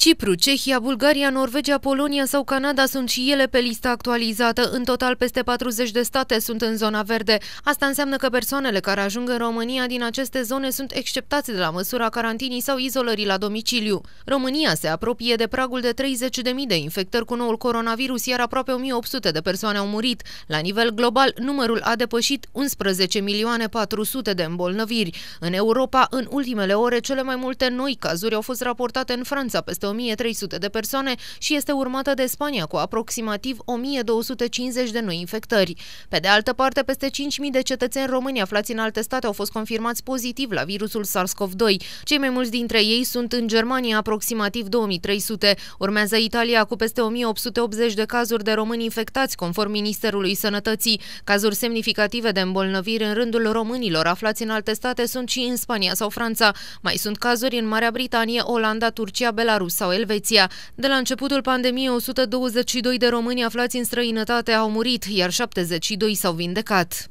Cipru, Cehia, Bulgaria, Norvegia, Polonia sau Canada sunt și ele pe lista actualizată. În total, peste 40 de state sunt în zona verde. Asta înseamnă că persoanele care ajung în România din aceste zone sunt exceptați de la măsura carantinii sau izolării la domiciliu. România se apropie de pragul de 30.000 de infectări cu noul coronavirus, iar aproape 1.800 de persoane au murit. La nivel global, numărul a depășit 11 milioane 400 de îmbolnăviri. În Europa, în ultimele ore, cele mai multe noi cazuri au fost raportate în Franța, peste 1300 de persoane și este urmată de Spania cu aproximativ 1250 de noi infectări. Pe de altă parte, peste 5.000 de cetățeni români aflați în alte state au fost confirmați pozitiv la virusul SARS-CoV-2. Cei mai mulți dintre ei sunt în Germania, aproximativ 2300. Urmează Italia cu peste 1880 de cazuri de români infectați, conform Ministerului Sănătății. Cazuri semnificative de îmbolnăviri în rândul românilor aflați în alte state sunt și în Spania sau Franța. Mai sunt cazuri în Marea Britanie, Olanda, Turcia, Belarus, sau Elveția. De la începutul pandemiei, 122 de români aflați în străinătate au murit, iar 72 s-au vindecat.